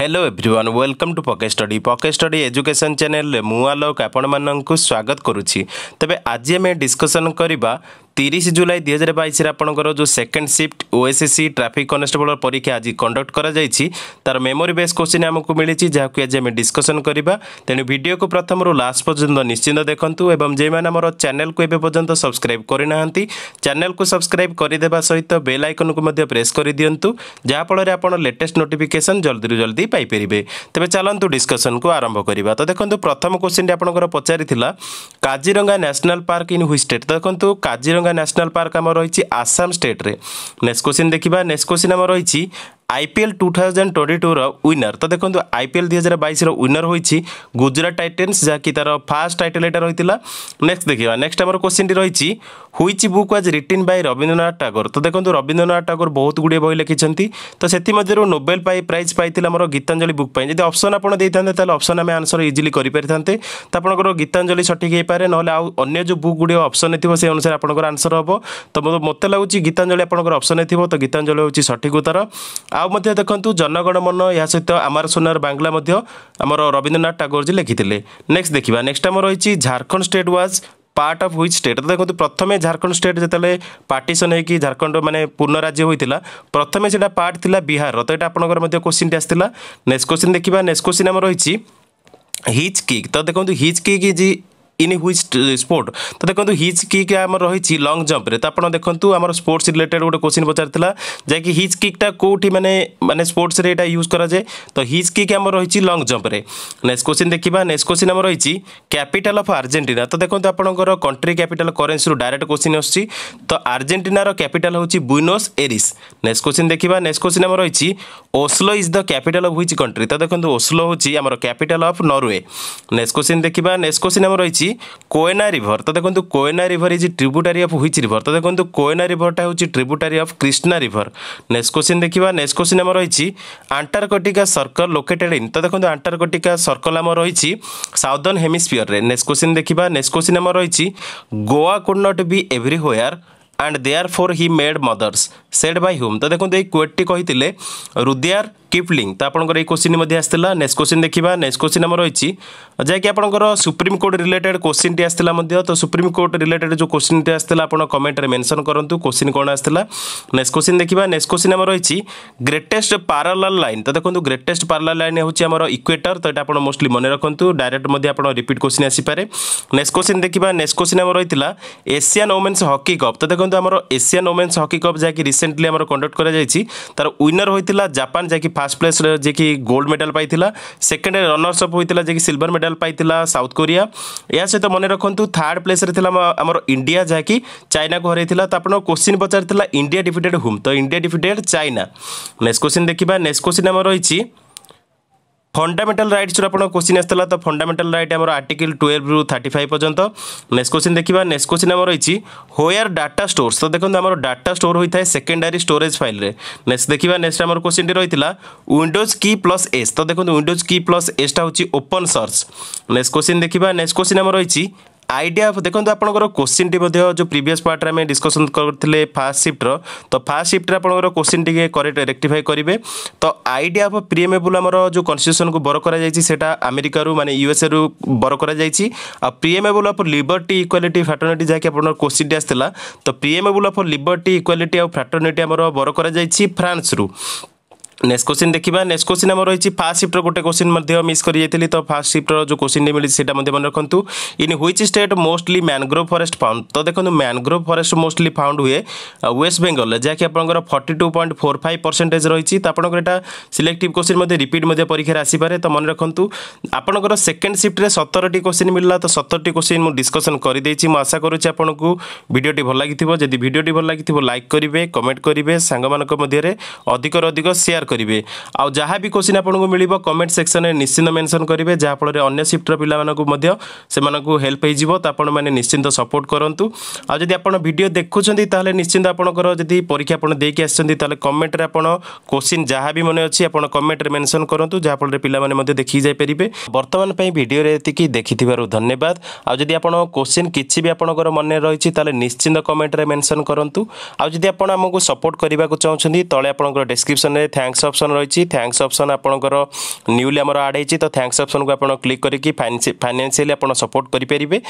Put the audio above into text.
hello everyone welcome to poke study poke study education চ্যানেলে মু আলোক আপনার স্বাগত করুছি তবে আজ আমি ডিসকসন করা তিরিশ জুলাই দুই হাজার বাইশের আপনার যে second shift OSSC traffic constable পরীক্ষা আজ কন্ডক্ট করা যাই তার মেমোরি বেস কোশ্চিন আমি মিছে যা আজ আমি ডিসকসন করা তেমন ভিডিওকে প্রথম লাস্ট পর্যন্ত নিশ্চিন্ত দেখুন এবং যে আমার চ্যানেল এবে পর্যন্ত সবসক্রাইব করে না চ্যানেল সবসক্রাইব করে দেওয়া সহ বেল আইকন কু প্রেস করে দিও যাফলে আপনার লেটেস্ট নোটিফিকেসন জলদি জলদি পাইপারে তবে চালু ডিসকসন কু আরম্ভ করা তো দেখুন প্রথম কোশ্চিনটি আপনার পচারি Kaziranga national park in which state দেখুন কাজিরঙ্গা କାଜିରଙ୍ଗା ନ୍ୟାସନାଲ୍ ପାର୍କ ଆମର ରହିଛି ଆସାମ ଷ୍ଟେଟ୍ରେ ନେକ୍ସଟ କୋଶ୍ଚିନ୍ ଦେଖିବା ନେକ୍ସଟ କୋଶ୍ଚିନ୍ ଆମର ରହିଛି আইপিএল টু থাউজেন্ড টোয়েন্টি টুর উইনর তো দেখুন আইপিএল দুই হাজার বাইশর উইনর হয়েছে গুজরাট টাইটেন্স যা কি তার ফার্স্ট টাইটেল এটা রয়েছে নেক্সট দেখা নেক্সট আমার কোশ্চিনটি রয়েছে which book was written by Rabindranath Thakur তো দেখুন রবীন্দ্রনাথ ঠাকুর বহুত গুড়িয়ে বই লিখিছেন তো সেমধ্যে নোবেল প্রাইজ পাই আমার গীতাঞ্জলি বুক পাই যদি অপসন আপনার দিয়ে থাকে তাহলে অপসন আমি আনসর ইজিলি করে থাকে তো আপনার গীতাঞ্জলি সঠিক হয়ে পড়ে নহলে অন্য যে বুক গুড়ি অপসন থাকবে সেই অনুসারে আপনার আনসর হব তো মতো লাগুচি গীতাঞ্জলি আপনার অপসন থাকবে তো গীতাঞ্জলি হচ্ছে সঠিক উত্তর আউ দেখুন জনগণমন এর সহ আমার সোনার বাংলা আমার রবীন্দ্রনাথ ঠাকুর জি লিখি নেক্সট দেখা নেক্সট আমার রয়েছে Jharkhand state was part of which state অর্থাৎ দেখুন প্রথমে ঝাড়খণ্ড স্টেট যেতবে পার্টিসন হয়ে ঝাড়খণ্ড মানে পূর্ণরাজ্য হয়েছিল প্রথমে সেটা পার্ট লা বিহার তো এটা আপনার মধ্যে কোশ্চিনটি আসছিল নেক্সট কোশ্চিন দেখা নেক্সট কোশ্চিন আমার রয়েছে হিচ কিক তো দেখুন hitch kick is in which sport তো দেখুন হিজ কিক আমার রয়েছে লং জম্পে তো আপনার দেখুন আমার স্পোর্টস রিলেটেড গোটে কোশ্চিন পচারিলা কি হিজ কিকটা কোটি মানে মানে স্পোর্টসরে এটা ইউজ করা যায় তো হিজ কিক আমার রয়েছে লং জম্পে নেক্সট কোশ্চিন দেখা নেক্সট কোশ্চিন আমার রয়েছে ক্যাপিটাল অফ আর্জেটিনা তো দেখুন আপনার country capital currency direct question আসছে তো আর্জেটিনার ক্যাপিটাল হচ্ছে বুইনোস এরিস নেক্সট কোশ্চিন দেখা নেক্সট কোশ্চিন আমার রয়েছে Oslo is the capital of which country তো দেখুন ওসলো হচ্ছে আমার capital of Norway next question দেখা নেক্সট কোশ্চিন আমার রয়েছে কোয়েনা রিভর তো দেখুন Koyna river is tributary of which river তো দেখুন কোয়েনা রিভরটা হচ্ছে tributary of Krishna river next question দেখবা নেক্সট কোশ্চিন আমার রয়েছে আন্টার্কটিকা সর্কল লোকেটেড ইন তো দেখুন আন্টার্কটিকা সর্কল আমার রয়েছে সাউদর্ন হেমিস্ফিয়রের নেক্সট কোশ্চিন দেখবা নেক্সট কোশ্চিন আমার রয়েছে God could not be everywhere and therefore he made mothers said by whom ତ ଦେଖନ୍ତୁ ଏଇ କ୍ୱେଟ୍ଟି କହିଥିଲେ ରୁଦିଆର କିପ୍ଲିଂ ତ ଆପଣଙ୍କର ଏଇ କୋଶ୍ଚିନ୍ ମଧ୍ୟ ଆସିଥିଲା ନେକ୍ସଟ କୋଶ୍ଚିନ୍ ଦେଖିବା ନେକ୍ସଟ କୋଶ୍ଚିନ୍ ଆମର ରହିଛି ଯାହାକି ଆପଣଙ୍କର ସୁପ୍ରିମକୋର୍ଟ ରିଲେଟେଡ୍ କୋଶ୍ଚିନ୍ଟି ଆସିଥିଲା ମଧ୍ୟ ତ ସୁପ୍ରିମକୋର୍ଟ ରିଲେଟେଡ୍ ଯେଉଁ କୋଶ୍ଚିନ୍ଟି ଆସିଥିଲା ଆପଣ କମେଣ୍ଟରେ ମେନସନ୍ କରନ୍ତୁ କୋଶ୍ଚିନ୍ କ'ଣ ଆସିଥିଲା ନେକ୍ସଟ କୋଶ୍ଚିନ୍ ଦେଖିବା ନେକ୍ସଟ କୋଶ୍ଚିନ୍ ଆମର ରହିଛି ଗ୍ରେଟେଷ୍ଟ ପାରାଲାଲ୍ ଲାଇନ୍ ତ ଦେଖନ୍ତୁ ଗ୍ରେଟେଷ୍ଟ ପାରାଲାଲ୍ ଲାଇନ୍ ହେଉଛି ଆମର ଇକ୍ୱେଟର ତ ଏଇଟା ଆପଣ ମୋଷ୍ଟଲି ମନେ ରଖନ୍ତୁ ଡାଇରେକ୍ଟ ମଧ୍ୟ ଆପଣ ରିପିଟ୍ କୋଶ୍ଚିନ୍ ଆସିପାରେ ନେକ୍ସଟ କୋଶ୍ଚିନ୍ ଦେଖିବା ନେକ୍ସଟ କୋଶ୍ଚିନ୍ ଆମର ରହିଥିଲା ଏସିଆନ୍ ଓମେନ୍ସ ହକି କପ୍ ତ ଦେଖନ୍ତୁ ଦେଖନ୍ତୁ ଆମର ଏସିଆନ୍ ଓମେନ୍ସ ହକି କପ୍ ଯାହାକି ରିସେଣ୍ଟଲି ଆମର କଣ୍ଡକ୍ଟ କରାଯାଇଛି ତାର ୱିନର ହୋଇଥିଲା ଜାପାନ ଯାହାକି ଫାର୍ଷ୍ଟ ପ୍ଲେସ୍ରେ ଯିଏକି ଗୋଲ୍ଡ ମେଡାଲ୍ ପାଇଥିଲା ସେକେଣ୍ଡ ରନର୍ସ ଅପ୍ ହୋଇଥିଲା ଯିଏକି ସିଲଭର ମେଡାଲ୍ ପାଇଥିଲା ସାଉଥ କୋରିଆ ଏହା ସହିତ ମନେ ରଖନ୍ତୁ ଥାର୍ଡ଼ ପ୍ଲେସ୍ରେ ଥିଲା ଆମର ଇଣ୍ଡିଆ ଯାହାକି ଚାଇନାକୁ ହରାଇଥିଲା ତ ଆପଣ କୋଶ୍ଚିନ୍ ପଚାରିଥିଲା ଇଣ୍ଡିଆ ଡିଫିଟେଡ୍ ହୁମ୍ ତ India defeated China next question ଦେଖିବା ନେକ୍ସଟ କୋଶ୍ଚିନ୍ ଆମର ରହିଛି ଫଣ୍ଡାମେଣ୍ଟାଲ ରାଇଟ୍ସରୁ ଆପଣଙ୍କ କୋଶ୍ଚିନ୍ ଆସିଥିଲା ତ ଫଣ୍ଡାମେଣ୍ଟାଲ ରାଇଟ୍ ଆମର ଆର୍ଟିକଲ୍ ଟୁଏଲ୍ଭରୁ ଥାର୍ଟି ଫାଇଭ୍ ପର୍ଯ୍ୟନ୍ତ ନେକ୍ସଟ କୋଶ୍ଚିନ୍ ଦେଖିବା ନେକ୍ସଟ କୋଶ୍ଚିନ୍ ଆମର ହେଇଛି ହୋୟାର ଡାଟା ଷ୍ଟୋର୍ସ ତ ଦେଖନ୍ତୁ ଆମର ଡାଟା ଷ୍ଟୋର୍ ହୋଇଥାଏ ସେକେଣ୍ଡାରୀ ଷ୍ଟୋରେଜ୍ ଫାଇଲ୍ରେ ନେକ୍ସଟ ଦେଖିବା ନେକ୍ସଟ ଆମର କୋଶ୍ଚିନ୍ଟି ରହିଥିଲା ୱିଣ୍ଡୋଜ୍ କି ପ୍ଲସ୍ ଏସ୍ ତ ଦେଖନ୍ତୁ ୱିଣ୍ଡୋଜ୍ କି ପ୍ଲସ୍ ଏସ୍ଟା ହେଉଛି ଓପନ୍ ସର୍ଚ୍ଚ ନେକ୍ସଟ କୋଶ୍ଚିନ୍ ଦେଖିବା ନେକ୍ସଟ କୋଶ୍ଚିନ୍ ଆମର ରହିଛି আইডিয়া দেখুন আপনার কোশ্চিনটি যে প্রিভিয়াস পার্টে আমি ডিসকসন করলে ফার্স্ট সিফ্টর তো ফার্স্ট সিফ্টরে আপনার কোশ্চিন টিকে করেক্ট রেক্টিফাই করবে তো আইডিয়া অফ প্রিএমেবল আমার যে কনস্টিট্ୟୁସନକୁ ବର କରାଯାଇଛି ସେଇଟା ଆମେରିକାରୁ ମାନେ ୟୁଏସ୍ଏରୁ ବର କରାଯାଇଛି ଆଉ preamble of liberty equality fraternity ଯାହାକି ଆପଣଙ୍କର କୋଶ୍ଚିନ୍ଟି ଆସିଥିଲା ତ ପ୍ରିଏମେବୁଲ୍ ଅଫ୍ ଲିବର୍ଟି ଇକ୍ୱାଲିଟି ଆଉ ଫ୍ରାଟର୍ନିଟି ଆମର ବର କରାଯାଇଛି ଫ୍ରାନ୍ସରୁ নেক্সট কোশ্চিন দেখিবা নেক্সট কোশ্চিন আমার রয়েছে ফার্স্ট সিফ্টর গোটে কোশ্চিন মধ্যে মিস করে যাই তো ফার্স্ট সিফ্টর যে কোশ্চিনটি মিলিছে সেটা মধ্যে মনে রাখতু in which state mostly mangrove forest found তো দেখুন ম্যানগ্রোভ ফরেস্ট মোস্টলি ফাউন্ড হুয়ে ওয়েস্ট বেঙ্গল যাকি আপনার forty two point four five percentage রয়েছে তো আপনার এটা সিলেক্টিভ কোশ্চিন মধ্যে রিপিট মধ্যে পরীক্ষার আসিপারে তো মনে রাখতু আপনার সেকেন্ড সিফ্টরে সতরটি কোশ্চিন মিললা তো সতরটি কোশ্চিন মু ডিসকসন করে দিয়েছি মু আশা করুছি আপনার ভিডিওটি ভাল লাগি যদি ভিডিওটি ভাল লাগি লাইক করবে কমেন্ট করবে সাংমানক মধ্যে অধিকর অধিক সেয়ার କରିବେ ଆଉ ଯାହା ବି କୋଶ୍ଚିନ୍ ଆପଣଙ୍କୁ ମିଳିବ କମେଣ୍ଟ ସେକ୍ସନରେ ନିଶ୍ଚିନ୍ତ ମେନସନ୍ କରିବେ ଯାହାଫଳରେ ଅନ୍ୟ ସିଫ୍ଟର ପିଲାମାନଙ୍କୁ ମଧ୍ୟ ସେମାନଙ୍କୁ ହେଲ୍ପ ହେଇଯିବ ତ ଆପଣମାନେ ନିଶ୍ଚିନ୍ତ ସପୋର୍ଟ କରନ୍ତୁ ଆଉ ଯଦି ଆପଣ ଭିଡ଼ିଓ ଦେଖୁଛନ୍ତି ତାହେଲେ ନିଶ୍ଚିନ୍ତ ଆପଣଙ୍କର ଯଦି ପରୀକ୍ଷା ଆପଣ ଦେଇକି ଆସିଛନ୍ତି ତାହେଲେ କମେଣ୍ଟରେ ଆପଣ କୋଶ୍ଚିନ୍ ଯାହା ବି ମନେ ଅଛି ଆପଣ କମେଣ୍ଟରେ ମେନସନ୍ କରନ୍ତୁ ଯାହାଫଳରେ ପିଲାମାନେ ମଧ୍ୟ ଦେଖିକି ଯାଇପାରିବେ ବର୍ତ୍ତମାନ ପାଇଁ ଭିଡ଼ିଓରେ ଏତିକି ଦେଖିଥିବାରୁ ଧନ୍ୟବାଦ ଆଉ ଯଦି ଆପଣ କୋଶ୍ଚିନ୍ କିଛି ବି ଆପଣଙ୍କର ମନେ ରହିଛି ତାହେଲେ ନିଶ୍ଚିନ୍ତ କମେଣ୍ଟରେ ମେନସନ୍ କରନ୍ତୁ ଆଉ ଯଦି ଆପଣ ଆମକୁ ସପୋର୍ଟ କରିବାକୁ ଚାହୁଁଛନ୍ତି ତଳେ ଆପଣଙ୍କର ଡେସ୍କ୍ରିପ୍ସନରେ ଥ୍ୟାଙ୍କସ୍ থ্যাঙ্কস অপসন রয়েছে থ্যাঙ্কস অপসন আপনার নিউলি আমার আড হয়েছে তো থ্যাঙ্কস অপসন আপনার ক্লিক করি ফাইনান্সিয়ালি আপনার সপোর্ট করে